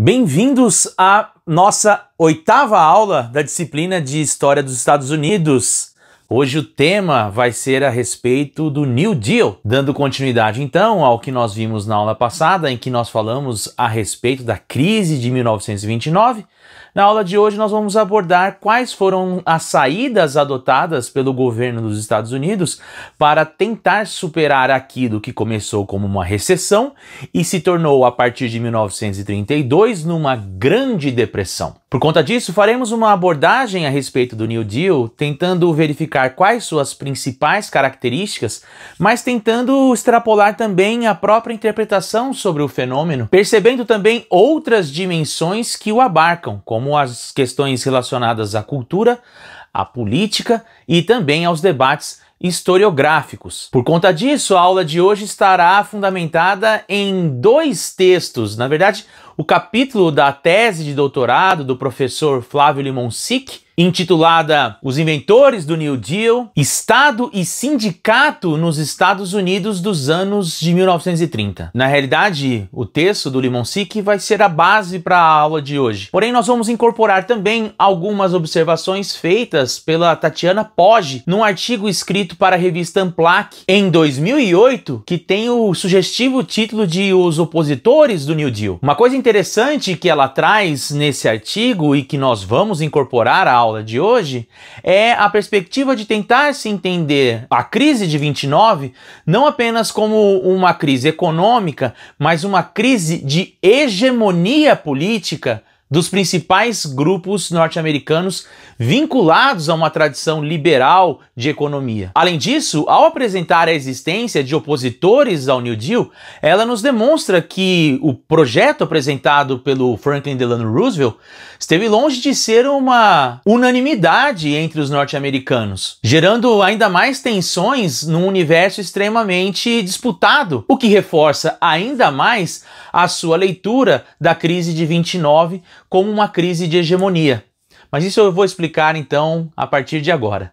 Bem-vindos à nossa oitava aula da disciplina de História dos Estados Unidos. Hoje o tema vai ser a respeito do New Deal, dando continuidade então ao que nós vimos na aula passada, em que nós falamos a respeito da crise de 1929 na aula de hoje, nós vamos abordar quais foram as saídas adotadas pelo governo dos Estados Unidos para tentar superar aquilo que começou como uma recessão e se tornou, a partir de 1932, numa grande depressão. Por conta disso, faremos uma abordagem a respeito do New Deal, tentando verificar quais suas principais características, mas tentando extrapolar também a própria interpretação sobre o fenômeno, percebendo também outras dimensões que o abarcam, como as questões relacionadas à cultura, à política e também aos debates historiográficos. Por conta disso, a aula de hoje estará fundamentada em dois textos, na verdade, o capítulo da tese de doutorado do professor Flávio Limoncic intitulada Os Inventores do New Deal, Estado e Sindicato nos Estados Unidos dos anos de 1930. Na realidade, o texto do Limoncic vai ser a base para a aula de hoje. Porém, nós vamos incorporar também algumas observações feitas pela Tatiana Poggi num artigo escrito para a revista Amplac em 2008, que tem o sugestivo título de Os Opositores do New Deal. Uma coisa interessante que ela traz nesse artigo e que nós vamos incorporar à aula aula de hoje é a perspectiva de tentar se entender a crise de 29 não apenas como uma crise econômica, mas uma crise de hegemonia política dos principais grupos norte-americanos vinculados a uma tradição liberal de economia. Além disso, ao apresentar a existência de opositores ao New Deal, ela nos demonstra que o projeto apresentado pelo Franklin Delano Roosevelt esteve longe de ser uma unanimidade entre os norte-americanos, gerando ainda mais tensões num universo extremamente disputado, o que reforça ainda mais a sua leitura da crise de 29 como uma crise de hegemonia. Mas isso eu vou explicar então a partir de agora.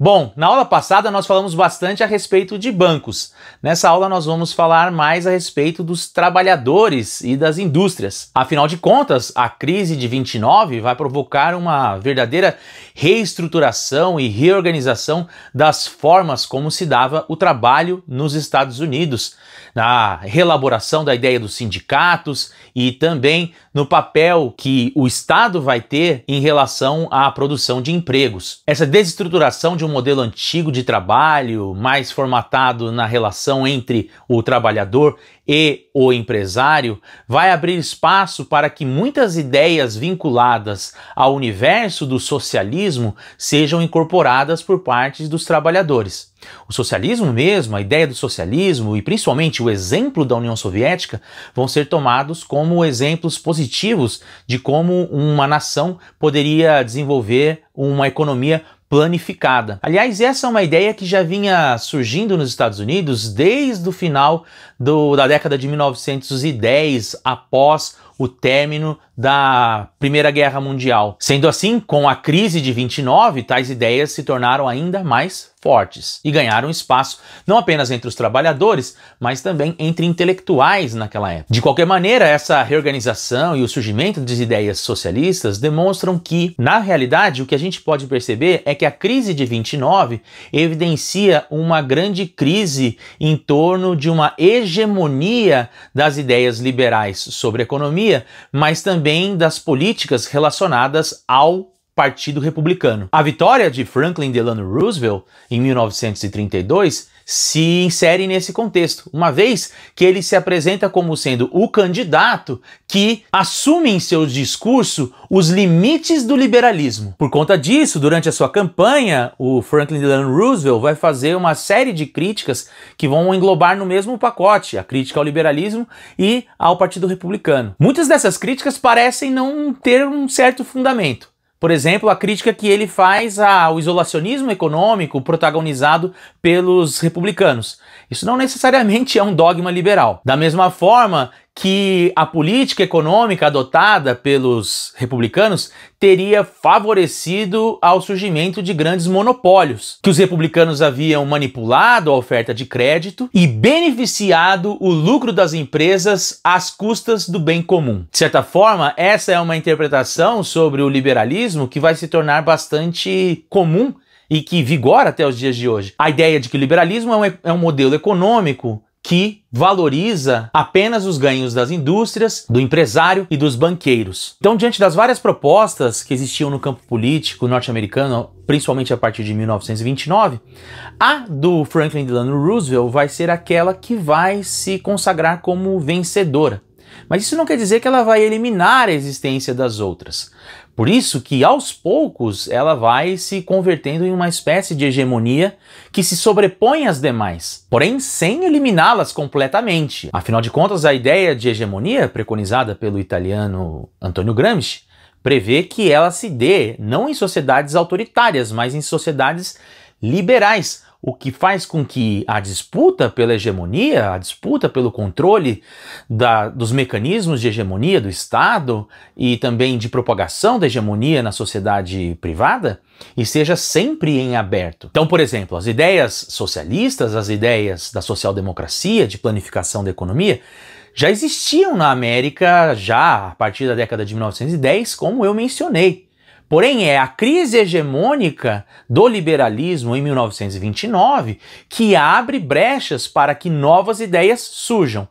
Bom, na aula passada nós falamos bastante a respeito de bancos. Nessa aula nós vamos falar mais a respeito dos trabalhadores e das indústrias. Afinal de contas, a crise de 29 vai provocar uma verdadeira reestruturação e reorganização das formas como se dava o trabalho nos Estados Unidos, na relaboração da ideia dos sindicatos e também no papel que o Estado vai ter em relação à produção de empregos. Essa desestruturação de um modelo antigo de trabalho, mais formatado na relação entre o trabalhador e o empresário vai abrir espaço para que muitas ideias vinculadas ao universo do socialismo sejam incorporadas por parte dos trabalhadores. O socialismo mesmo, a ideia do socialismo e principalmente o exemplo da União Soviética vão ser tomados como exemplos positivos de como uma nação poderia desenvolver uma economia planificada. Aliás, essa é uma ideia que já vinha surgindo nos Estados Unidos desde o final do, da década de 1910, após o término da Primeira Guerra Mundial. Sendo assim, com a crise de 29, tais ideias se tornaram ainda mais fortes e ganharam espaço não apenas entre os trabalhadores, mas também entre intelectuais naquela época. De qualquer maneira, essa reorganização e o surgimento das ideias socialistas demonstram que, na realidade, o que a gente pode perceber é que a crise de 29 evidencia uma grande crise em torno de uma hegemonia das ideias liberais sobre economia, mas também das políticas relacionadas ao Partido Republicano. A vitória de Franklin Delano Roosevelt em 1932 se insere nesse contexto, uma vez que ele se apresenta como sendo o candidato que assume em seu discurso os limites do liberalismo. Por conta disso, durante a sua campanha, o Franklin Delano Roosevelt vai fazer uma série de críticas que vão englobar no mesmo pacote a crítica ao liberalismo e ao Partido Republicano. Muitas dessas críticas parecem não ter um certo fundamento. Por exemplo, a crítica que ele faz ao isolacionismo econômico protagonizado pelos republicanos. Isso não necessariamente é um dogma liberal. Da mesma forma que a política econômica adotada pelos republicanos teria favorecido ao surgimento de grandes monopólios, que os republicanos haviam manipulado a oferta de crédito e beneficiado o lucro das empresas às custas do bem comum. De certa forma, essa é uma interpretação sobre o liberalismo que vai se tornar bastante comum e que vigora até os dias de hoje. A ideia de que o liberalismo é um, é um modelo econômico que valoriza apenas os ganhos das indústrias, do empresário e dos banqueiros. Então, diante das várias propostas que existiam no campo político norte-americano, principalmente a partir de 1929, a do Franklin Delano Roosevelt vai ser aquela que vai se consagrar como vencedora. Mas isso não quer dizer que ela vai eliminar a existência das outras. Por isso que aos poucos ela vai se convertendo em uma espécie de hegemonia que se sobrepõe às demais, porém sem eliminá-las completamente. Afinal de contas, a ideia de hegemonia, preconizada pelo italiano Antonio Gramsci, prevê que ela se dê não em sociedades autoritárias, mas em sociedades liberais, o que faz com que a disputa pela hegemonia, a disputa pelo controle da, dos mecanismos de hegemonia do Estado e também de propagação da hegemonia na sociedade privada e seja sempre em aberto. Então, por exemplo, as ideias socialistas, as ideias da social-democracia, de planificação da economia, já existiam na América já a partir da década de 1910, como eu mencionei. Porém, é a crise hegemônica do liberalismo em 1929 que abre brechas para que novas ideias surjam.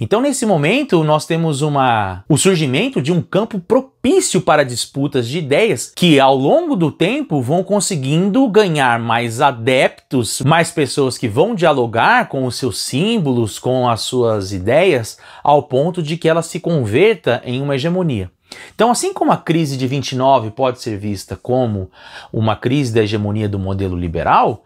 Então, nesse momento, nós temos uma, o surgimento de um campo propício para disputas de ideias que, ao longo do tempo, vão conseguindo ganhar mais adeptos, mais pessoas que vão dialogar com os seus símbolos, com as suas ideias, ao ponto de que ela se converta em uma hegemonia. Então, assim como a crise de 29 pode ser vista como uma crise da hegemonia do modelo liberal,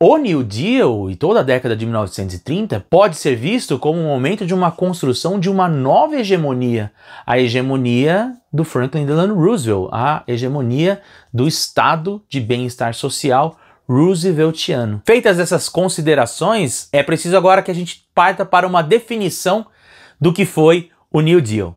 o New Deal e toda a década de 1930 pode ser visto como um momento de uma construção de uma nova hegemonia, a hegemonia do Franklin Delano Roosevelt, a hegemonia do estado de bem-estar social Rooseveltiano. Feitas essas considerações, é preciso agora que a gente parta para uma definição do que foi o New Deal.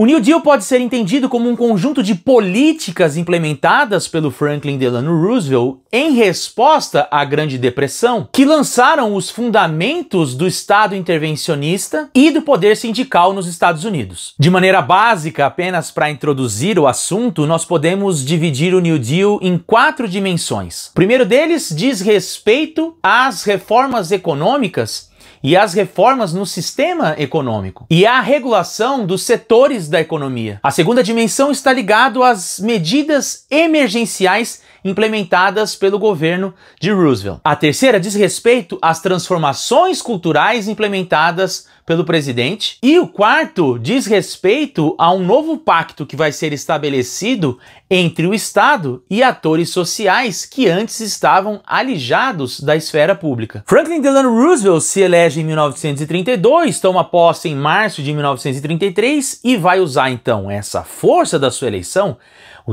O New Deal pode ser entendido como um conjunto de políticas implementadas pelo Franklin Delano Roosevelt em resposta à Grande Depressão, que lançaram os fundamentos do Estado intervencionista e do poder sindical nos Estados Unidos. De maneira básica, apenas para introduzir o assunto, nós podemos dividir o New Deal em quatro dimensões. O primeiro deles diz respeito às reformas econômicas e as reformas no sistema econômico e a regulação dos setores da economia. A segunda dimensão está ligado às medidas emergenciais implementadas pelo governo de Roosevelt. A terceira diz respeito às transformações culturais implementadas pelo presidente. E o quarto diz respeito a um novo pacto que vai ser estabelecido entre o Estado e atores sociais que antes estavam alijados da esfera pública. Franklin Delano Roosevelt se elege em 1932, toma posse em março de 1933 e vai usar então essa força da sua eleição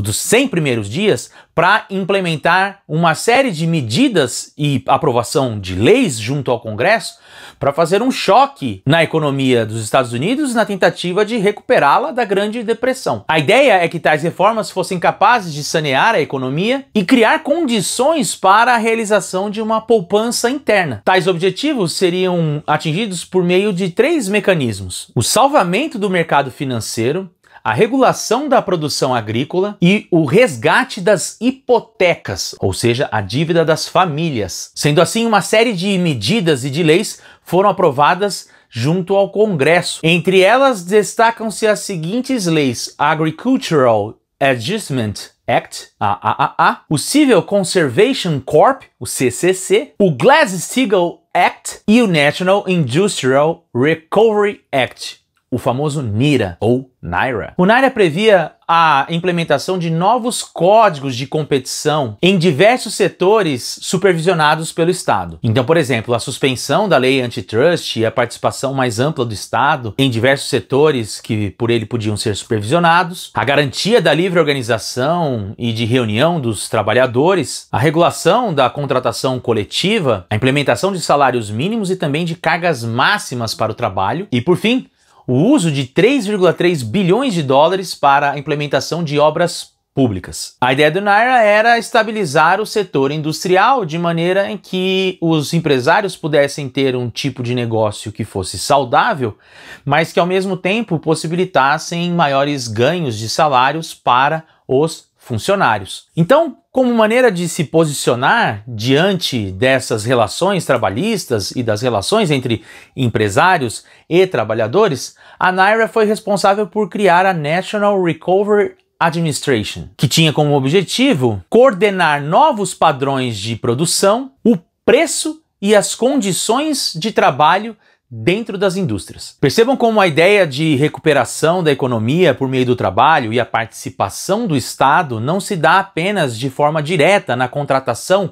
dos 100 primeiros dias, para implementar uma série de medidas e aprovação de leis junto ao Congresso para fazer um choque na economia dos Estados Unidos na tentativa de recuperá-la da Grande Depressão. A ideia é que tais reformas fossem capazes de sanear a economia e criar condições para a realização de uma poupança interna. Tais objetivos seriam atingidos por meio de três mecanismos: o salvamento do mercado financeiro, a regulação da produção agrícola e o resgate das hipotecas, ou seja, a dívida das famílias. Sendo assim, uma série de medidas e de leis foram aprovadas junto ao Congresso. Entre elas destacam-se as seguintes leis: Agricultural Adjustment Act, AAAA, o Civil Conservation Corp, o CCC, o Glass-Steagall Act e o National Industrial Recovery Act, o famoso NIRA ou Naira. O Naira previa a implementação de novos códigos de competição em diversos setores supervisionados pelo Estado. Então, por exemplo, a suspensão da lei antitrust e a participação mais ampla do Estado em diversos setores que por ele podiam ser supervisionados, a garantia da livre organização e de reunião dos trabalhadores, a regulação da contratação coletiva, a implementação de salários mínimos e também de cargas máximas para o trabalho e, por fim, o uso de 3,3 bilhões de dólares para a implementação de obras públicas. A ideia do Naira era estabilizar o setor industrial de maneira em que os empresários pudessem ter um tipo de negócio que fosse saudável, mas que ao mesmo tempo possibilitassem maiores ganhos de salários para os funcionários. Então, como maneira de se posicionar diante dessas relações trabalhistas e das relações entre empresários e trabalhadores, a Naira foi responsável por criar a National Recovery Administration, que tinha como objetivo coordenar novos padrões de produção, o preço e as condições de trabalho dentro das indústrias. Percebam como a ideia de recuperação da economia por meio do trabalho e a participação do Estado não se dá apenas de forma direta na contratação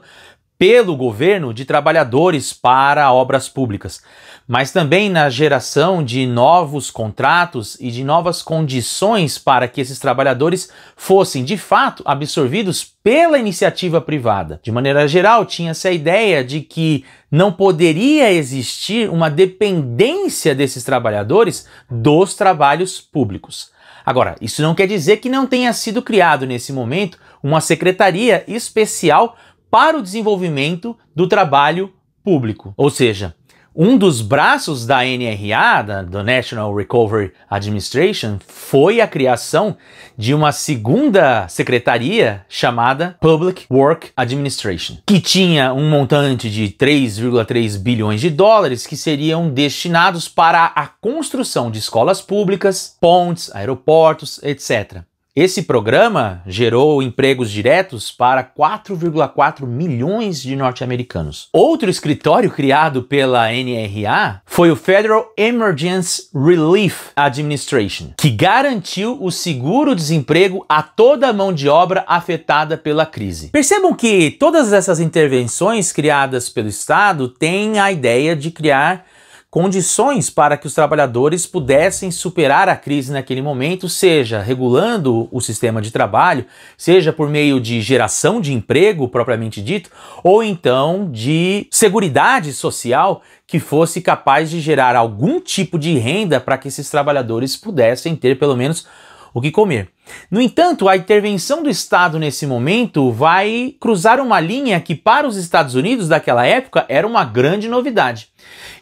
pelo governo de trabalhadores para obras públicas, mas também na geração de novos contratos e de novas condições para que esses trabalhadores fossem de fato absorvidos pela iniciativa privada. De maneira geral, tinha-se a ideia de que não poderia existir uma dependência desses trabalhadores dos trabalhos públicos. Agora, isso não quer dizer que não tenha sido criado nesse momento uma secretaria especial para o desenvolvimento do trabalho público. Ou seja, um dos braços da NRA, da, do National Recovery Administration, foi a criação de uma segunda secretaria chamada Public Work Administration, que tinha um montante de 3,3 bilhões de dólares que seriam destinados para a construção de escolas públicas, pontes, aeroportos, etc. Esse programa gerou empregos diretos para 4,4 milhões de norte-americanos. Outro escritório criado pela NRA foi o Federal Emergency Relief Administration, que garantiu o seguro-desemprego a toda a mão de obra afetada pela crise. Percebam que todas essas intervenções criadas pelo Estado têm a ideia de criar condições para que os trabalhadores pudessem superar a crise naquele momento, seja regulando o sistema de trabalho, seja por meio de geração de emprego propriamente dito, ou então de seguridade social que fosse capaz de gerar algum tipo de renda para que esses trabalhadores pudessem ter pelo menos o que comer. No entanto, a intervenção do Estado nesse momento vai cruzar uma linha que, para os Estados Unidos daquela época, era uma grande novidade.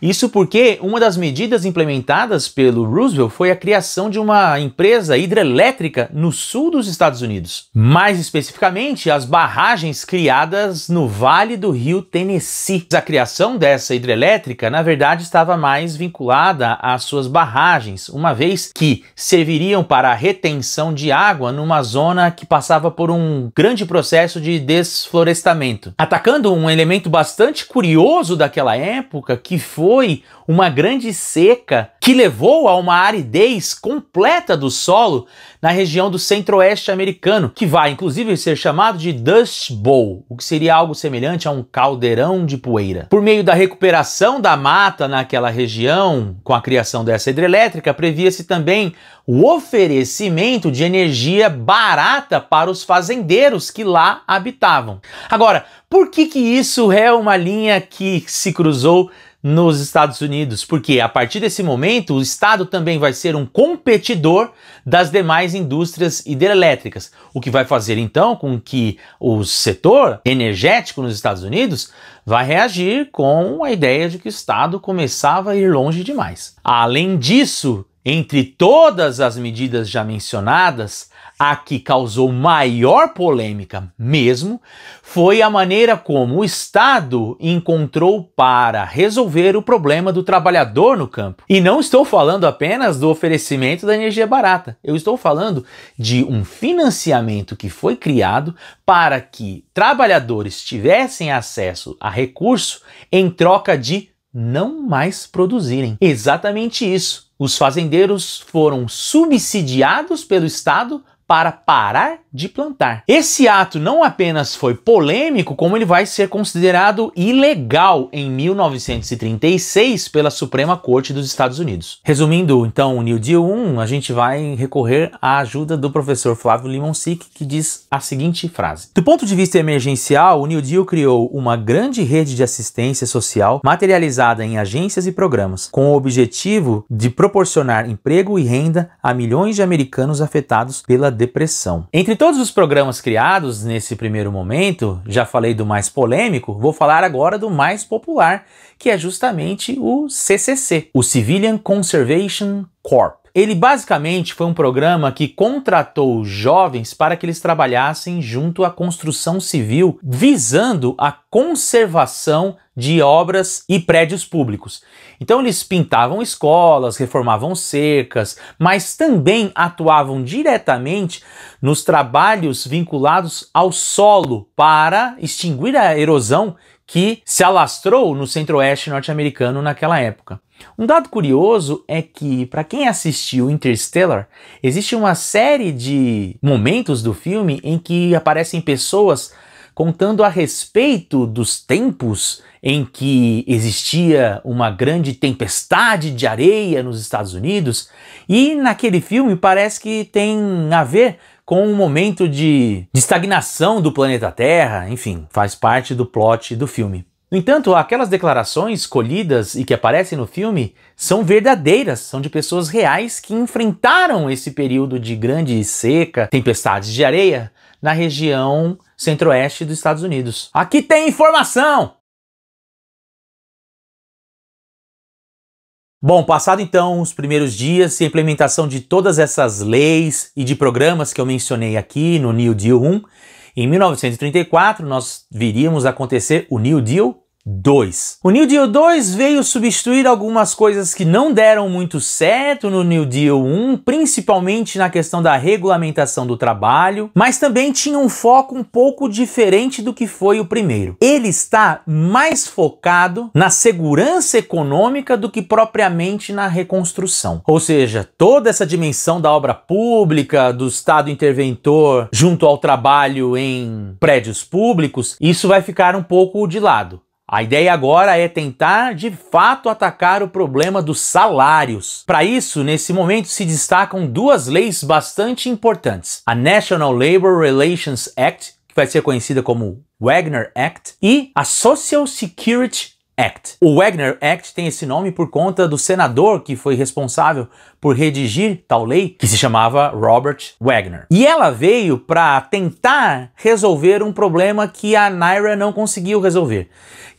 Isso porque uma das medidas implementadas pelo Roosevelt foi a criação de uma empresa hidrelétrica no sul dos Estados Unidos, mais especificamente as barragens criadas no vale do rio Tennessee. A criação dessa hidrelétrica, na verdade, estava mais vinculada às suas barragens, uma vez que serviriam para a retenção de água numa zona que passava por um grande processo de desflorestamento, atacando um elemento bastante curioso daquela época que que foi uma grande seca que levou a uma aridez completa do solo na região do centro-oeste americano, que vai inclusive ser chamado de Dust Bowl, o que seria algo semelhante a um caldeirão de poeira. Por meio da recuperação da mata naquela região, com a criação dessa hidrelétrica, previa-se também o oferecimento de energia barata para os fazendeiros que lá habitavam. Agora, por que, que isso é uma linha que se cruzou nos Estados Unidos, porque a partir desse momento o Estado também vai ser um competidor das demais indústrias hidrelétricas, o que vai fazer então com que o setor energético nos Estados Unidos vai reagir com a ideia de que o Estado começava a ir longe demais. Além disso, entre todas as medidas já mencionadas, a que causou maior polêmica mesmo foi a maneira como o Estado encontrou para resolver o problema do trabalhador no campo. E não estou falando apenas do oferecimento da energia barata, eu estou falando de um financiamento que foi criado para que trabalhadores tivessem acesso a recurso em troca de não mais produzirem. Exatamente isso. Os fazendeiros foram subsidiados pelo Estado para parar de plantar. Esse ato não apenas foi polêmico, como ele vai ser considerado ilegal em 1936 pela Suprema Corte dos Estados Unidos. Resumindo, então, o New Deal 1, a gente vai recorrer à ajuda do professor Flávio Limoncic, que diz a seguinte frase: Do ponto de vista emergencial, o New Deal criou uma grande rede de assistência social materializada em agências e programas, com o objetivo de proporcionar emprego e renda a milhões de americanos afetados pela depressão. Entre todos os programas criados nesse primeiro momento, já falei do mais polêmico, vou falar agora do mais popular, que é justamente o CCC, o Civilian Conservation Corps. Ele basicamente foi um programa que contratou jovens para que eles trabalhassem junto à construção civil, visando a conservação de obras e prédios públicos. Então eles pintavam escolas, reformavam cercas, mas também atuavam diretamente nos trabalhos vinculados ao solo para extinguir a erosão que se alastrou no centro-oeste norte-americano naquela época. Um dado curioso é que, para quem assistiu Interstellar, existe uma série de momentos do filme em que aparecem pessoas contando a respeito dos tempos em que existia uma grande tempestade de areia nos Estados Unidos, e naquele filme parece que tem a ver com um momento de, de estagnação do planeta Terra, enfim, faz parte do plot do filme. No entanto, aquelas declarações colhidas e que aparecem no filme são verdadeiras, são de pessoas reais que enfrentaram esse período de grande seca, tempestades de areia na região centro-oeste dos Estados Unidos. Aqui tem informação! Bom, passado então os primeiros dias e a implementação de todas essas leis e de programas que eu mencionei aqui no New Deal 1, em 1934, nós viríamos acontecer o New Deal, 2. O New Deal 2 veio substituir algumas coisas que não deram muito certo no New Deal 1, principalmente na questão da regulamentação do trabalho, mas também tinha um foco um pouco diferente do que foi o primeiro. Ele está mais focado na segurança econômica do que propriamente na reconstrução. Ou seja, toda essa dimensão da obra pública, do Estado interventor junto ao trabalho em prédios públicos, isso vai ficar um pouco de lado. A ideia agora é tentar de fato atacar o problema dos salários. Para isso, nesse momento se destacam duas leis bastante importantes: a National Labor Relations Act, que vai ser conhecida como Wagner Act, e a Social Security Act. O Wagner Act tem esse nome por conta do senador que foi responsável por redigir tal lei, que se chamava Robert Wagner. E ela veio para tentar resolver um problema que a Naira não conseguiu resolver,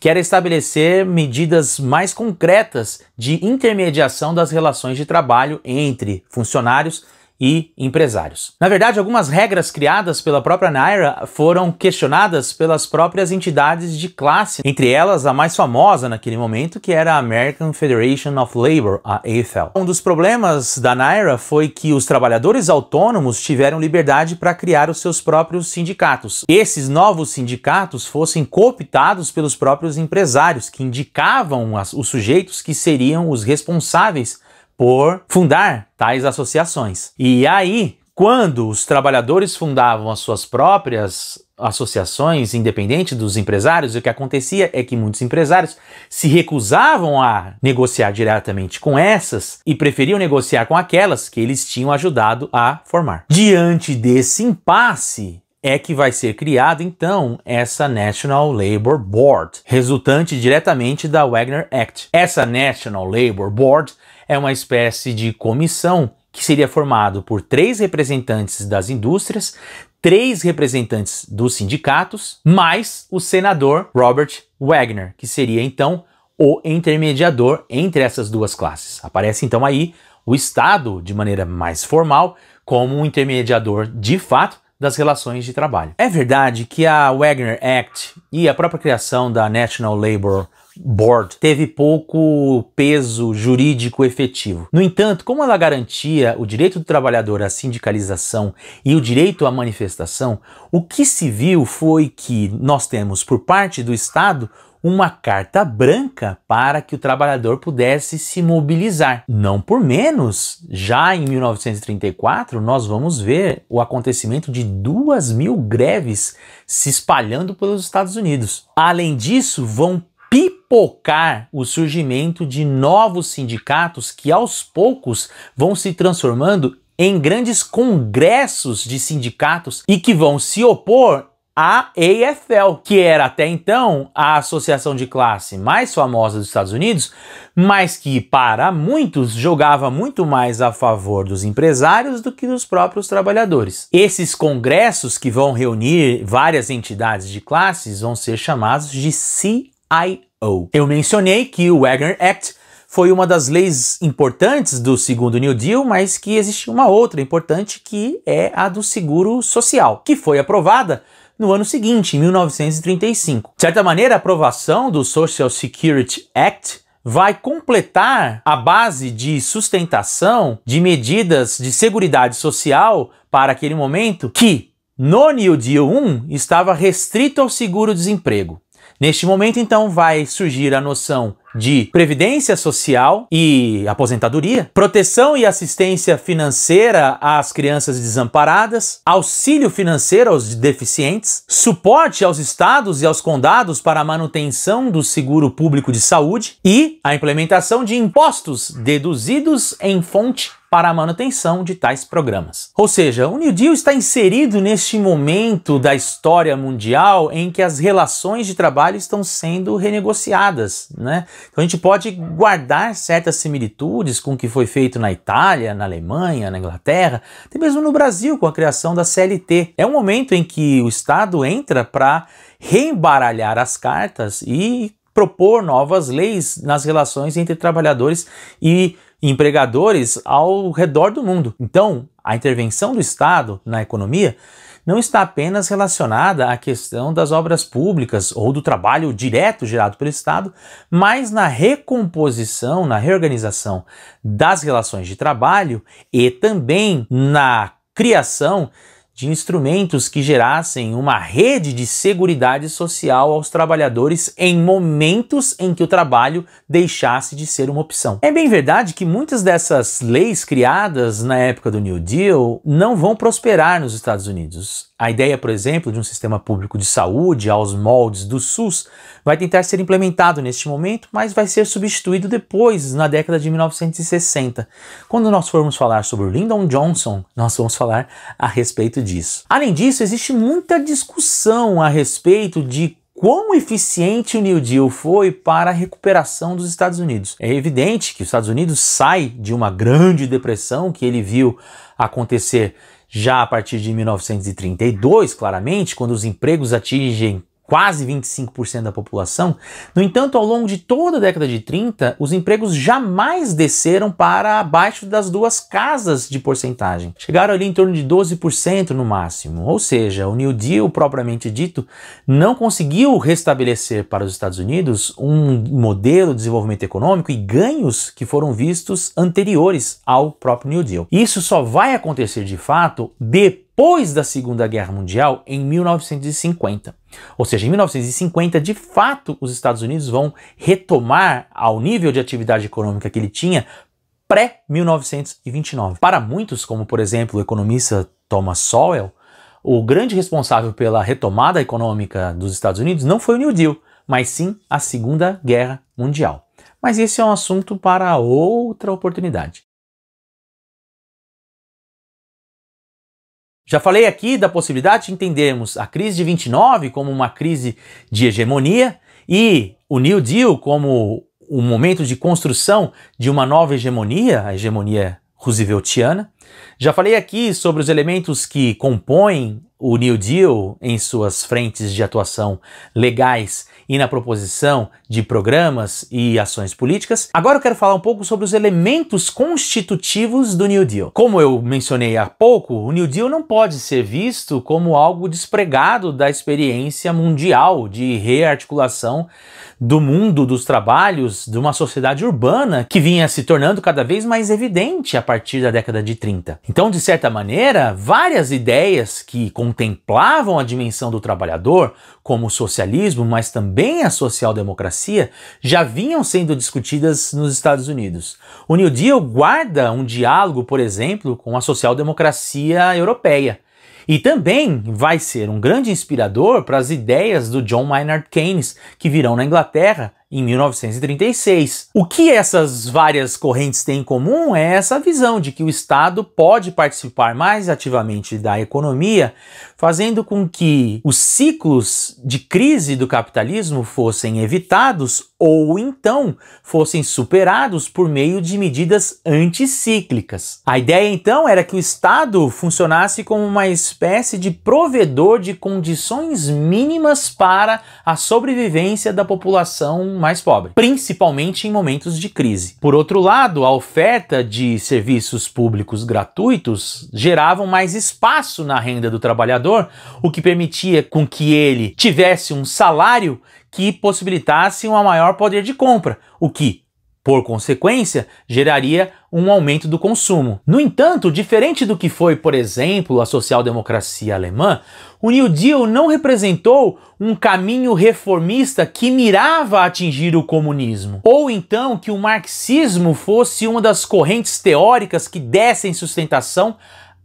que era estabelecer medidas mais concretas de intermediação das relações de trabalho entre funcionários e empresários. Na verdade, algumas regras criadas pela própria Naira foram questionadas pelas próprias entidades de classe, entre elas a mais famosa naquele momento, que era a American Federation of Labor, a AFL. Um dos problemas da Naira foi que os trabalhadores autônomos tiveram liberdade para criar os seus próprios sindicatos. Esses novos sindicatos fossem cooptados pelos próprios empresários, que indicavam as, os sujeitos que seriam os responsáveis por fundar tais associações. E aí, quando os trabalhadores fundavam as suas próprias associações, independente dos empresários, o que acontecia é que muitos empresários se recusavam a negociar diretamente com essas e preferiam negociar com aquelas que eles tinham ajudado a formar. Diante desse impasse, é que vai ser criada então essa National Labor Board, resultante diretamente da Wagner Act. Essa National Labor Board é uma espécie de comissão que seria formado por três representantes das indústrias, três representantes dos sindicatos, mais o senador Robert Wagner, que seria então o intermediador entre essas duas classes. Aparece então aí o Estado, de maneira mais formal, como um intermediador de fato das relações de trabalho. É verdade que a Wagner Act e a própria criação da National Labor Board teve pouco peso jurídico efetivo. No entanto, como ela garantia o direito do trabalhador à sindicalização e o direito à manifestação, o que se viu foi que nós temos, por parte do Estado, uma carta branca para que o trabalhador pudesse se mobilizar. Não por menos, já em 1934, nós vamos ver o acontecimento de duas mil greves se espalhando pelos Estados Unidos. Além disso, vão pipocar o surgimento de novos sindicatos que aos poucos vão se transformando em grandes congressos de sindicatos e que vão se opor à AFL, que era até então a associação de classe mais famosa dos Estados Unidos, mas que para muitos jogava muito mais a favor dos empresários do que dos próprios trabalhadores. Esses congressos que vão reunir várias entidades de classes vão ser chamados de CIO. I.O. Eu mencionei que o Wagner Act foi uma das leis importantes do segundo New Deal, mas que existe uma outra importante que é a do seguro social, que foi aprovada no ano seguinte, em 1935. De certa maneira, a aprovação do Social Security Act vai completar a base de sustentação de medidas de seguridade social para aquele momento que no New Deal 1 estava restrito ao seguro-desemprego. Neste momento, então, vai surgir a noção de previdência social e aposentadoria, proteção e assistência financeira às crianças desamparadas, auxílio financeiro aos deficientes, suporte aos estados e aos condados para a manutenção do seguro público de saúde e a implementação de impostos deduzidos em fonte para a manutenção de tais programas. Ou seja, o New Deal está inserido neste momento da história mundial em que as relações de trabalho estão sendo renegociadas. Né? Então a gente pode guardar certas similitudes com o que foi feito na Itália, na Alemanha, na Inglaterra, até mesmo no Brasil com a criação da CLT. É um momento em que o Estado entra para reembaralhar as cartas e propor novas leis nas relações entre trabalhadores e e empregadores ao redor do mundo. Então, a intervenção do Estado na economia não está apenas relacionada à questão das obras públicas ou do trabalho direto gerado pelo Estado, mas na recomposição, na reorganização das relações de trabalho e também na criação de instrumentos que gerassem uma rede de segurança social aos trabalhadores em momentos em que o trabalho deixasse de ser uma opção. É bem verdade que muitas dessas leis criadas na época do New Deal não vão prosperar nos Estados Unidos. A ideia, por exemplo, de um sistema público de saúde aos moldes do SUS vai tentar ser implementado neste momento, mas vai ser substituído depois, na década de 1960. Quando nós formos falar sobre Lyndon Johnson, nós vamos falar a respeito disso. Além disso, existe muita discussão a respeito de quão eficiente o New Deal foi para a recuperação dos Estados Unidos. É evidente que os Estados Unidos sai de uma grande depressão que ele viu acontecer já a partir de 1932, claramente, quando os empregos atingem quase 25% da população. No entanto, ao longo de toda a década de 30, os empregos jamais desceram para abaixo das duas casas de porcentagem. Chegaram ali em torno de 12% no máximo. Ou seja, o New Deal propriamente dito não conseguiu restabelecer para os Estados Unidos um modelo de desenvolvimento econômico e ganhos que foram vistos anteriores ao próprio New Deal. Isso só vai acontecer de fato depois depois da Segunda Guerra Mundial, em 1950. Ou seja, em 1950, de fato, os Estados Unidos vão retomar ao nível de atividade econômica que ele tinha pré-1929. Para muitos, como por exemplo o economista Thomas Sowell, o grande responsável pela retomada econômica dos Estados Unidos não foi o New Deal, mas sim a Segunda Guerra Mundial. Mas esse é um assunto para outra oportunidade. Já falei aqui da possibilidade de entendermos a crise de 29 como uma crise de hegemonia e o New Deal como um momento de construção de uma nova hegemonia, a hegemonia Rooseveltiana. Já falei aqui sobre os elementos que compõem o New Deal em suas frentes de atuação legais e na proposição de programas e ações políticas, agora eu quero falar um pouco sobre os elementos constitutivos do New Deal. Como eu mencionei há pouco, o New Deal não pode ser visto como algo despregado da experiência mundial de rearticulação do mundo dos trabalhos de uma sociedade urbana que vinha se tornando cada vez mais evidente a partir da década de 30. Então, de certa maneira, várias ideias que contemplavam a dimensão do trabalhador, como o socialismo, mas também a social-democracia, já vinham sendo discutidas nos Estados Unidos. O New Deal guarda um diálogo, por exemplo, com a social-democracia europeia. E também vai ser um grande inspirador para as ideias do John Maynard Keynes, que virão na Inglaterra em 1936. O que essas várias correntes têm em comum é essa visão de que o Estado pode participar mais ativamente da economia, fazendo com que os ciclos de crise do capitalismo fossem evitados ou então fossem superados por meio de medidas anticíclicas. A ideia então era que o Estado funcionasse como uma espécie de provedor de condições mínimas para a sobrevivência da população mais pobre, principalmente em momentos de crise. Por outro lado, a oferta de serviços públicos gratuitos geravam mais espaço na renda do trabalhador, o que permitia com que ele tivesse um salário que possibilitasse um maior poder de compra, o que, por consequência, geraria um aumento do consumo. No entanto, diferente do que foi, por exemplo, a social-democracia alemã, o New Deal não representou um caminho reformista que mirava atingir o comunismo, ou então que o marxismo fosse uma das correntes teóricas que dessem sustentação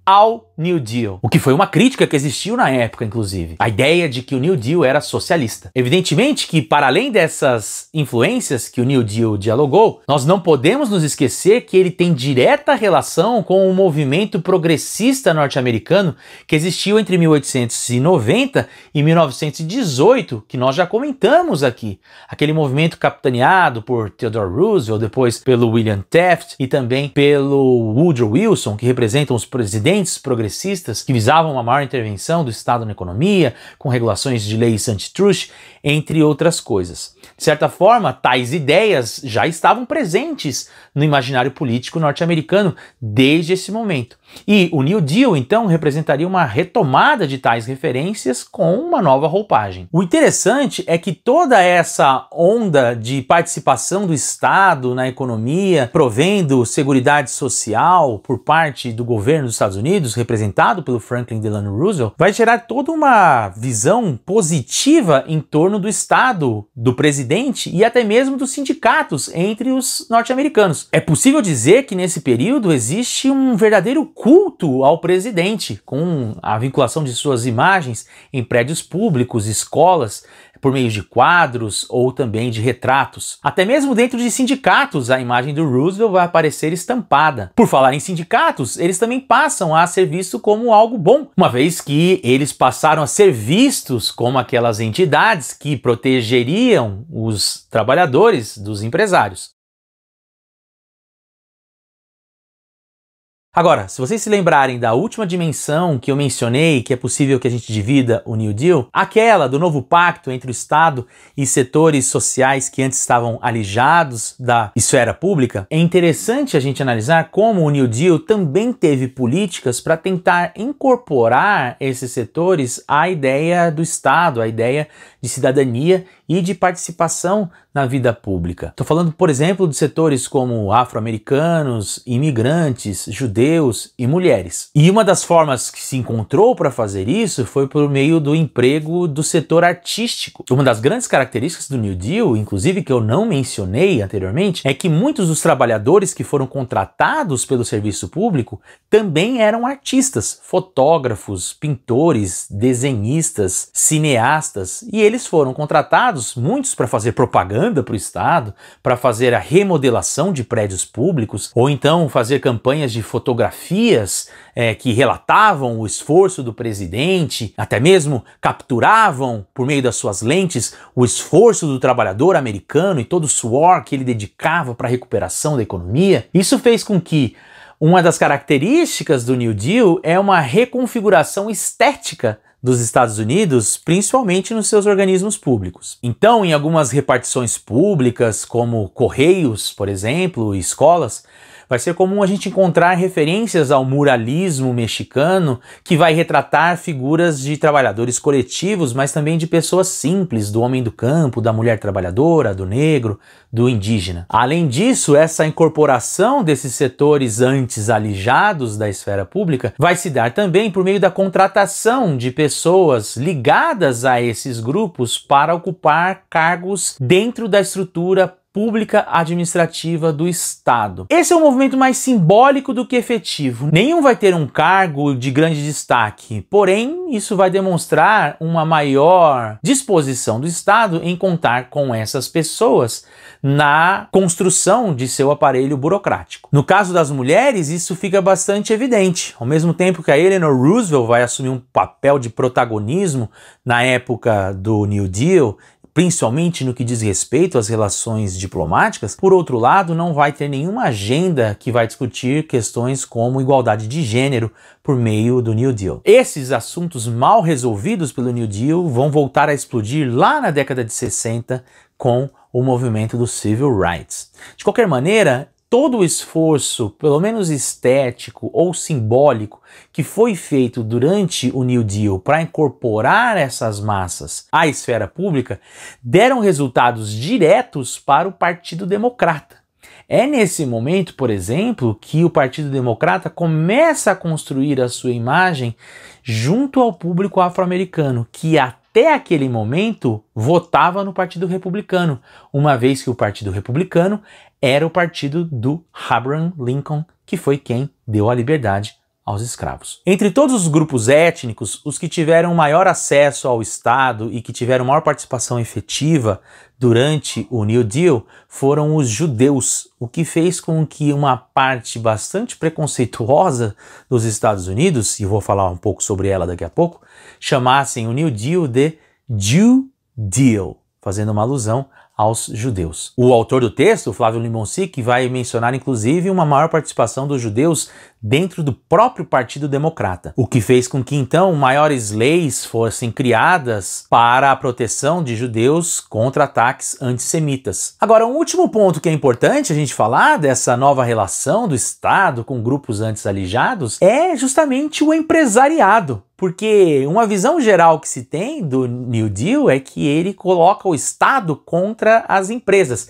ao New Deal, o que foi uma crítica que existiu na época, inclusive. A ideia de que o New Deal era socialista. Evidentemente que, para além dessas influências que o New Deal dialogou, nós não podemos nos esquecer que ele tem direta relação com o movimento progressista norte-americano que existiu entre 1890 e 1918, que nós já comentamos aqui. Aquele movimento capitaneado por Theodore Roosevelt, depois pelo William Taft e também pelo Woodrow Wilson, que representam os presidentes progressistas progressistas que visavam uma maior intervenção do Estado na economia, com regulações de leis antitrust, entre outras coisas. De certa forma, tais ideias já estavam presentes no imaginário político norte-americano desde esse momento. E o New Deal, então, representaria uma retomada de tais referências com uma nova roupagem. O interessante é que toda essa onda de participação do Estado na economia, provendo segurança social por parte do governo dos Estados Unidos, apresentado pelo Franklin Delano Roosevelt, vai gerar toda uma visão positiva em torno do Estado, do presidente e até mesmo dos sindicatos entre os norte-americanos. É possível dizer que nesse período existe um verdadeiro culto ao presidente, com a vinculação de suas imagens em prédios públicos, escolas, por meio de quadros ou também de retratos. Até mesmo dentro de sindicatos, a imagem do Roosevelt vai aparecer estampada. Por falar em sindicatos, eles também passam a serviço como algo bom, uma vez que eles passaram a ser vistos como aquelas entidades que protegeriam os trabalhadores dos empresários. Agora, se vocês se lembrarem da última dimensão que eu mencionei, que é possível que a gente divida o New Deal, aquela do novo pacto entre o Estado e setores sociais que antes estavam alijados da esfera pública, é interessante a gente analisar como o New Deal também teve políticas para tentar incorporar esses setores à ideia do Estado, à ideia de cidadania e de participação na vida pública. Estou falando, por exemplo, de setores como afro-americanos, imigrantes, judeus e mulheres. E uma das formas que se encontrou para fazer isso foi por meio do emprego do setor artístico. Uma das grandes características do New Deal, inclusive que eu não mencionei anteriormente, é que muitos dos trabalhadores que foram contratados pelo serviço público também eram artistas, fotógrafos, pintores, desenhistas, cineastas, e eles foram contratados muitos para fazer propaganda para o Estado, para fazer a remodelação de prédios públicos, ou então fazer campanhas de fotografias é, que relatavam o esforço do presidente, até mesmo capturavam, por meio das suas lentes, o esforço do trabalhador americano e todo o suor que ele dedicava para a recuperação da economia. Isso fez com que uma das características do New Deal é uma reconfiguração estética dos Estados Unidos, principalmente nos seus organismos públicos. Então, em algumas repartições públicas, como correios, por exemplo, e escolas, Vai ser comum a gente encontrar referências ao muralismo mexicano, que vai retratar figuras de trabalhadores coletivos, mas também de pessoas simples, do homem do campo, da mulher trabalhadora, do negro, do indígena. Além disso, essa incorporação desses setores antes alijados da esfera pública vai se dar também por meio da contratação de pessoas ligadas a esses grupos para ocupar cargos dentro da estrutura pública administrativa do Estado. Esse é um movimento mais simbólico do que efetivo. Nenhum vai ter um cargo de grande destaque, porém, isso vai demonstrar uma maior disposição do Estado em contar com essas pessoas na construção de seu aparelho burocrático. No caso das mulheres, isso fica bastante evidente. Ao mesmo tempo que a Eleanor Roosevelt vai assumir um papel de protagonismo na época do New Deal principalmente no que diz respeito às relações diplomáticas, por outro lado, não vai ter nenhuma agenda que vai discutir questões como igualdade de gênero por meio do New Deal. Esses assuntos mal resolvidos pelo New Deal vão voltar a explodir lá na década de 60 com o movimento do Civil Rights. De qualquer maneira, todo o esforço, pelo menos estético ou simbólico, que foi feito durante o New Deal para incorporar essas massas à esfera pública deram resultados diretos para o Partido Democrata. É nesse momento, por exemplo, que o Partido Democrata começa a construir a sua imagem junto ao público afro-americano, que a até aquele momento votava no Partido Republicano, uma vez que o Partido Republicano era o partido do Abraham Lincoln, que foi quem deu a liberdade aos escravos. Entre todos os grupos étnicos, os que tiveram maior acesso ao Estado e que tiveram maior participação efetiva durante o New Deal foram os judeus, o que fez com que uma parte bastante preconceituosa dos Estados Unidos, e vou falar um pouco sobre ela daqui a pouco, chamassem o New Deal de Jew Deal, fazendo uma alusão aos judeus. O autor do texto, Flávio Limonsi, que vai mencionar inclusive uma maior participação dos judeus dentro do próprio Partido Democrata, o que fez com que então maiores leis fossem criadas para a proteção de judeus contra ataques antissemitas. Agora, um último ponto que é importante a gente falar dessa nova relação do Estado com grupos antes-alijados é justamente o empresariado. Porque uma visão geral que se tem do New Deal é que ele coloca o Estado contra as empresas.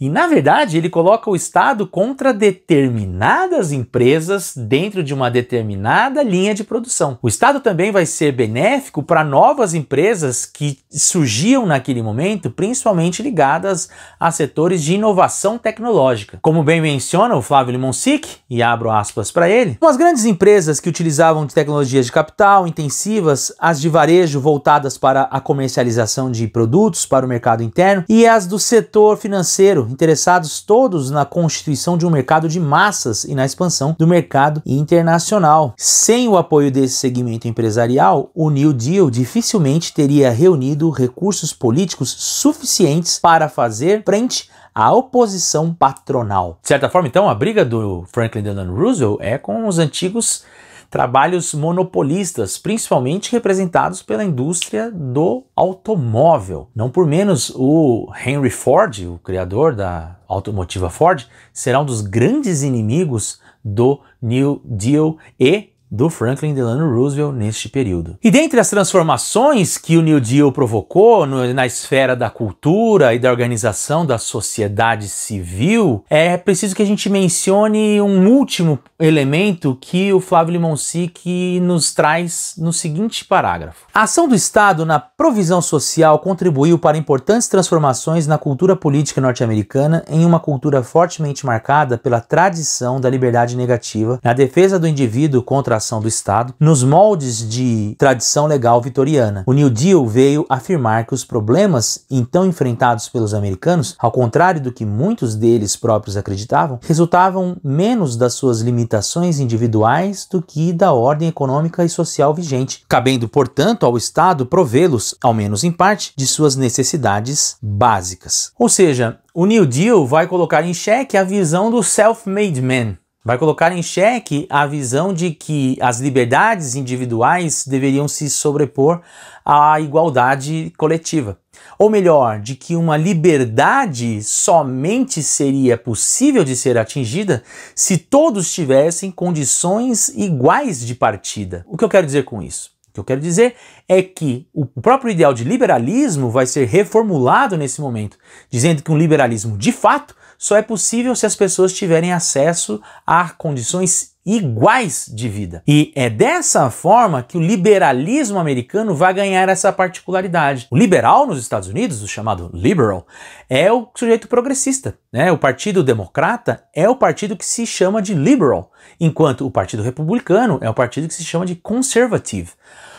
E na verdade, ele coloca o Estado contra determinadas empresas dentro de uma determinada linha de produção. O Estado também vai ser benéfico para novas empresas que surgiam naquele momento, principalmente ligadas a setores de inovação tecnológica. Como bem menciona o Flávio Limonsic, e abro aspas para ele, as grandes empresas que utilizavam de tecnologias de capital intensivas, as de varejo voltadas para a comercialização de produtos para o mercado interno e as do setor financeiro interessados todos na constituição de um mercado de massas e na expansão do mercado internacional. Sem o apoio desse segmento empresarial, o New Deal dificilmente teria reunido recursos políticos suficientes para fazer frente a oposição patronal. De certa forma, então, a briga do Franklin Delano Roosevelt é com os antigos trabalhos monopolistas, principalmente representados pela indústria do automóvel. Não por menos, o Henry Ford, o criador da automotiva Ford, será um dos grandes inimigos do New Deal e do Franklin Delano Roosevelt neste período. E dentre as transformações que o New Deal provocou no, na esfera da cultura e da organização da sociedade civil, é preciso que a gente mencione um último elemento que o Flávio Limonsic nos traz no seguinte parágrafo. A ação do Estado na provisão social contribuiu para importantes transformações na cultura política norte-americana em uma cultura fortemente marcada pela tradição da liberdade negativa, na defesa do indivíduo contra do Estado nos moldes de tradição legal vitoriana. O New Deal veio afirmar que os problemas então enfrentados pelos americanos, ao contrário do que muitos deles próprios acreditavam, resultavam menos das suas limitações individuais do que da ordem econômica e social vigente, cabendo, portanto, ao Estado provê-los, ao menos em parte, de suas necessidades básicas. Ou seja, o New Deal vai colocar em xeque a visão do self-made man, vai colocar em xeque a visão de que as liberdades individuais deveriam se sobrepor à igualdade coletiva. Ou melhor, de que uma liberdade somente seria possível de ser atingida se todos tivessem condições iguais de partida. O que eu quero dizer com isso? O que eu quero dizer é que o próprio ideal de liberalismo vai ser reformulado nesse momento, dizendo que um liberalismo de fato só é possível se as pessoas tiverem acesso a condições iguais de vida. E é dessa forma que o liberalismo americano vai ganhar essa particularidade. O liberal nos Estados Unidos, o chamado liberal, é o sujeito progressista, né? O Partido Democrata é o partido que se chama de liberal, enquanto o Partido Republicano é o partido que se chama de conservative.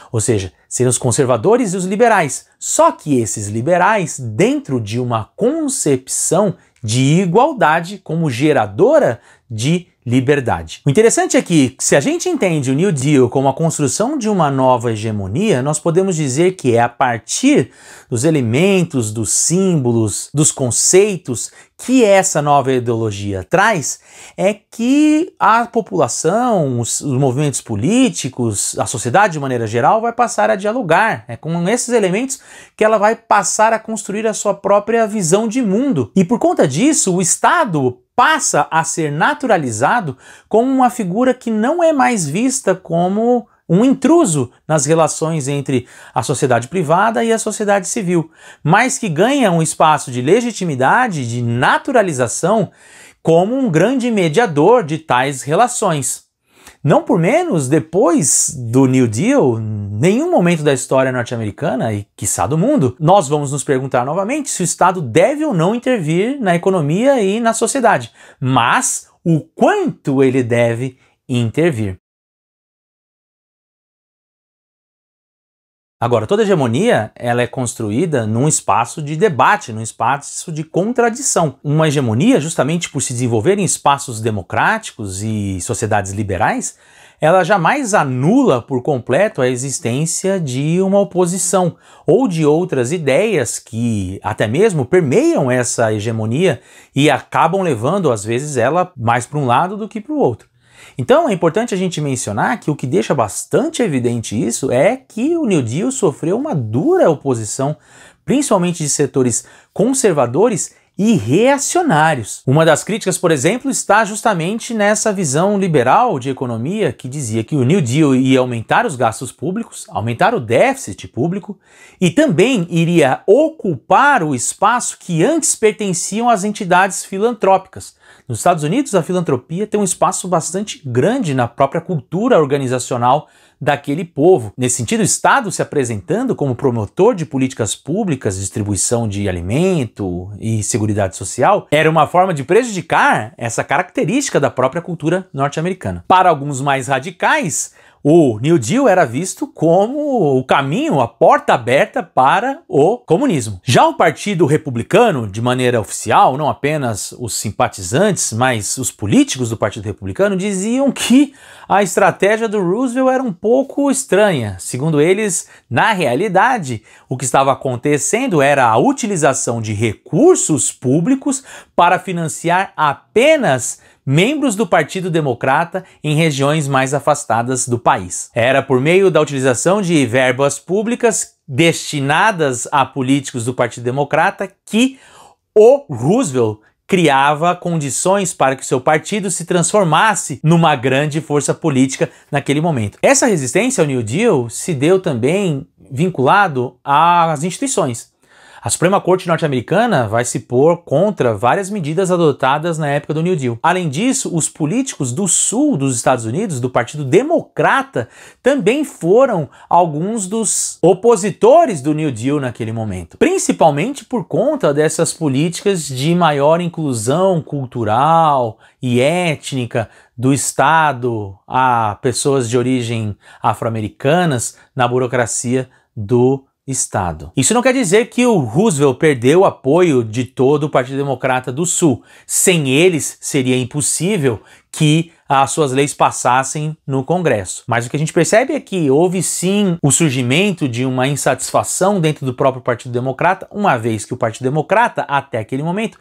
Ou seja, seriam os conservadores e os liberais. Só que esses liberais, dentro de uma concepção de igualdade como geradora de liberdade. O interessante é que, se a gente entende o New Deal como a construção de uma nova hegemonia, nós podemos dizer que é a partir dos elementos, dos símbolos, dos conceitos que essa nova ideologia traz é que a população, os, os, movimentos políticos, a sociedade de maneira geral vai passar a dialogar. É com esses elementos que ela vai passar a construir a sua própria visão de mundo. E por conta disso, o Estado passa a ser naturalizado como uma figura que não é mais vista como um intruso nas relações entre a sociedade privada e a sociedade civil, mas que ganha um espaço de legitimidade, de naturalização, como um grande mediador de tais relações. Não por menos, depois do New Deal, nenhum momento da história norte-americana e quiçá do mundo, nós vamos nos perguntar novamente se o Estado deve ou não intervir na economia e na sociedade, mas o quanto ele deve intervir. Agora, toda hegemonia ela é construída num espaço de debate, num espaço de contradição. Uma hegemonia, justamente por se desenvolver em espaços democráticos e sociedades liberais, ela jamais anula por completo a existência de uma oposição ou de outras ideias que até mesmo permeiam essa hegemonia e acabam levando, às vezes, ela mais para um lado do que para o outro. Então é importante a gente mencionar que o que deixa bastante evidente isso é que o New Deal sofreu uma dura oposição, principalmente de setores conservadores e reacionários. Uma das críticas, por exemplo, está justamente nessa visão liberal de economia que dizia que o New Deal ia aumentar os gastos públicos, aumentar o déficit público e também iria ocupar o espaço que antes pertenciam às entidades filantrópicas, nos Estados Unidos, a filantropia tem um espaço bastante grande na própria cultura organizacional daquele povo. Nesse sentido, o Estado se apresentando como promotor de políticas públicas, distribuição de alimento e segurança social, era uma forma de prejudicar essa característica da própria cultura norte-americana. Para alguns mais radicais, o New Deal era visto como o caminho, a porta aberta para o comunismo. Já o Partido Republicano, de maneira oficial, não apenas os simpatizantes, mas os políticos do Partido Republicano diziam que a estratégia do Roosevelt era um pouco estranha. Segundo eles, na realidade, o que estava acontecendo era a utilização de recursos públicos para financiar apenas membros do Partido Democrata em regiões mais afastadas do país. Era por meio da utilização de verbas públicas destinadas a políticos do Partido Democrata que o Roosevelt criava condições para que seu partido se transformasse numa grande força política naquele momento. Essa resistência ao New Deal se deu também vinculado às instituições. A Suprema Corte norte-americana vai se pôr contra várias medidas adotadas na época do New Deal. Além disso, os políticos do sul dos Estados Unidos, do Partido Democrata, também foram alguns dos opositores do New Deal naquele momento, principalmente por conta dessas políticas de maior inclusão cultural e étnica do Estado a pessoas de origem afro-americanas na burocracia do Estado. Isso não quer dizer que o Roosevelt perdeu o apoio de todo o Partido Democrata do Sul. Sem eles, seria impossível que as suas leis passassem no Congresso. Mas o que a gente percebe é que houve sim o surgimento de uma insatisfação dentro do próprio Partido Democrata, uma vez que o Partido Democrata, até aquele momento,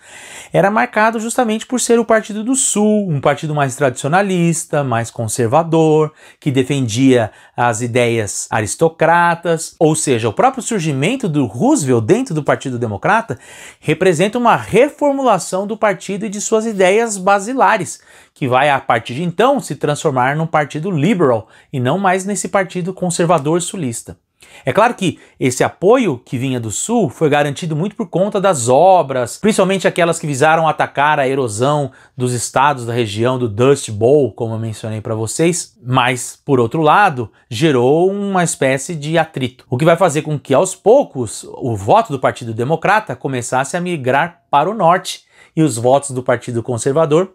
era marcado justamente por ser o Partido do Sul, um partido mais tradicionalista, mais conservador, que defendia as ideias aristocratas, ou seja, o próprio surgimento do Roosevelt dentro do Partido Democrata representa uma reformulação do partido e de suas ideias basilares, que vai a partir de então se transformar num partido liberal e não mais nesse partido conservador sulista. É claro que esse apoio que vinha do sul foi garantido muito por conta das obras, principalmente aquelas que visaram atacar a erosão dos estados da região do Dust Bowl, como eu mencionei para vocês, mas por outro lado, gerou uma espécie de atrito, o que vai fazer com que aos poucos o voto do Partido Democrata começasse a migrar para o norte e os votos do Partido Conservador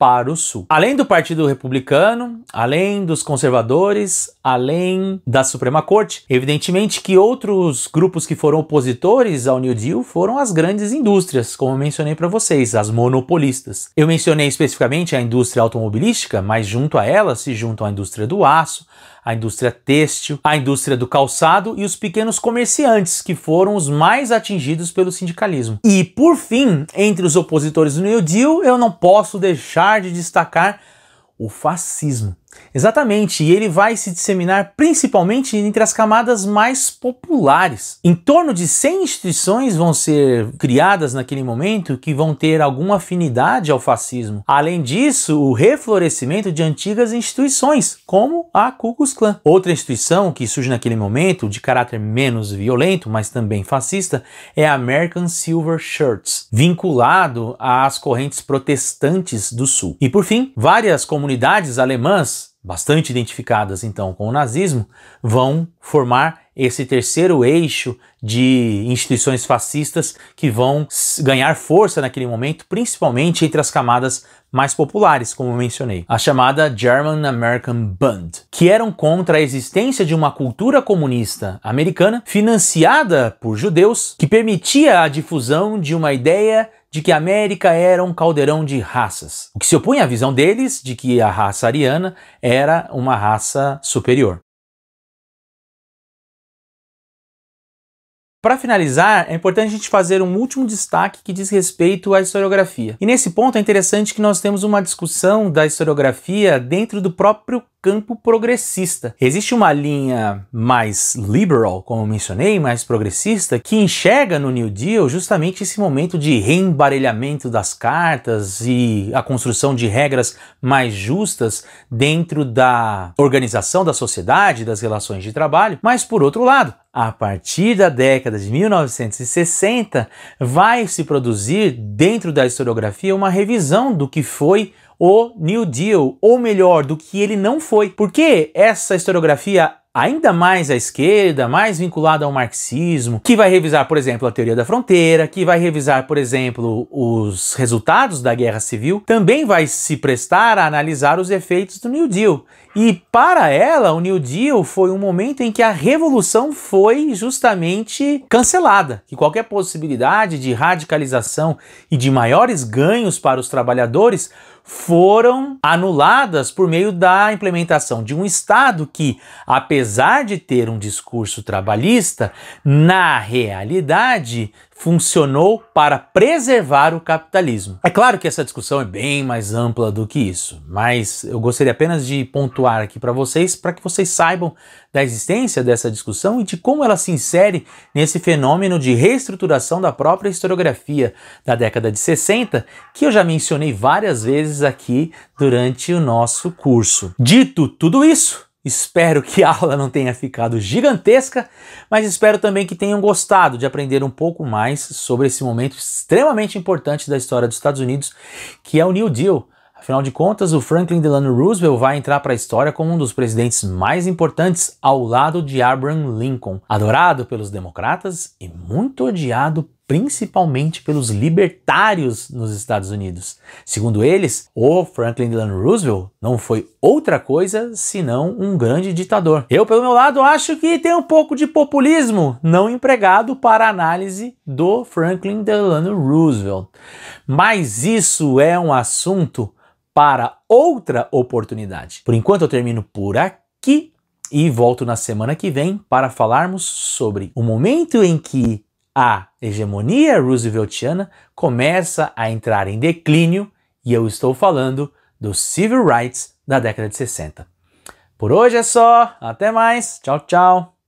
para o sul. Além do Partido Republicano, além dos conservadores, além da Suprema Corte, evidentemente que outros grupos que foram opositores ao New Deal foram as grandes indústrias, como eu mencionei para vocês, as monopolistas. Eu mencionei especificamente a indústria automobilística, mas junto a ela se juntam a indústria do aço, a indústria têxtil, a indústria do calçado e os pequenos comerciantes, que foram os mais atingidos pelo sindicalismo. E por fim, entre os opositores do New Deal, eu não posso deixar deixar de destacar o fascismo, Exatamente, e ele vai se disseminar principalmente entre as camadas mais populares. Em torno de 100 instituições vão ser criadas naquele momento que vão ter alguma afinidade ao fascismo. Além disso, o reflorescimento de antigas instituições, como a Ku Klux Klan. Outra instituição que surge naquele momento, de caráter menos violento, mas também fascista, é a American Silver Shirts, vinculado às correntes protestantes do Sul. E por fim, várias comunidades alemãs bastante identificadas então com o nazismo, vão formar esse terceiro eixo de instituições fascistas que vão ganhar força naquele momento, principalmente entre as camadas mais populares, como mencionei, a chamada German American Bund, que eram contra a existência de uma cultura comunista americana financiada por judeus que permitia a difusão de uma ideia de que a América era um caldeirão de raças, o que se opõe à visão deles de que a raça ariana era uma raça superior. Para finalizar, é importante a gente fazer um último destaque que diz respeito à historiografia. E nesse ponto é interessante que nós temos uma discussão da historiografia dentro do próprio campo progressista. Existe uma linha mais liberal, como mencionei, mais progressista, que enxerga no New Deal justamente esse momento de reembaralhamento das cartas e a construção de regras mais justas dentro da organização da sociedade, das relações de trabalho. Mas por outro lado, a partir da década de 1960, vai se produzir dentro da historiografia uma revisão do que foi o New Deal, ou melhor, do que ele não foi. Porque essa historiografia ainda mais à esquerda, mais vinculada ao marxismo, que vai revisar, por exemplo, a teoria da fronteira, que vai revisar, por exemplo, os resultados da guerra civil, também vai se prestar a analisar os efeitos do New Deal e para ela, o New Deal foi um momento em que a revolução foi justamente cancelada, que qualquer possibilidade de radicalização e de maiores ganhos para os trabalhadores foram anuladas por meio da implementação de um Estado que, apesar de ter um discurso trabalhista, na realidade funcionou para preservar o capitalismo. É claro que essa discussão é bem mais ampla do que isso, mas eu gostaria apenas de pontuar aqui para vocês, para que vocês saibam da existência dessa discussão e de como ela se insere nesse fenômeno de reestruturação da própria historiografia da década de 60, que eu já mencionei várias vezes aqui durante o nosso curso. Dito tudo isso, Espero que a aula não tenha ficado gigantesca, mas espero também que tenham gostado de aprender um pouco mais sobre esse momento extremamente importante da história dos Estados Unidos, que é o New Deal. Afinal de contas, o Franklin Delano Roosevelt vai entrar para a história como um dos presidentes mais importantes ao lado de Abraham Lincoln, adorado pelos democratas e muito odiado principalmente pelos libertários nos Estados Unidos. Segundo eles, o Franklin Delano Roosevelt não foi outra coisa senão um grande ditador. Eu, pelo meu lado, acho que tem um pouco de populismo não empregado para análise do Franklin Delano Roosevelt. Mas isso é um assunto para outra oportunidade. Por enquanto, eu termino por aqui e volto na semana que vem para falarmos sobre o momento em que a hegemonia rooseveltiana começa a entrar em declínio e eu estou falando dos civil rights da década de 60. Por hoje é só, até mais, tchau, tchau.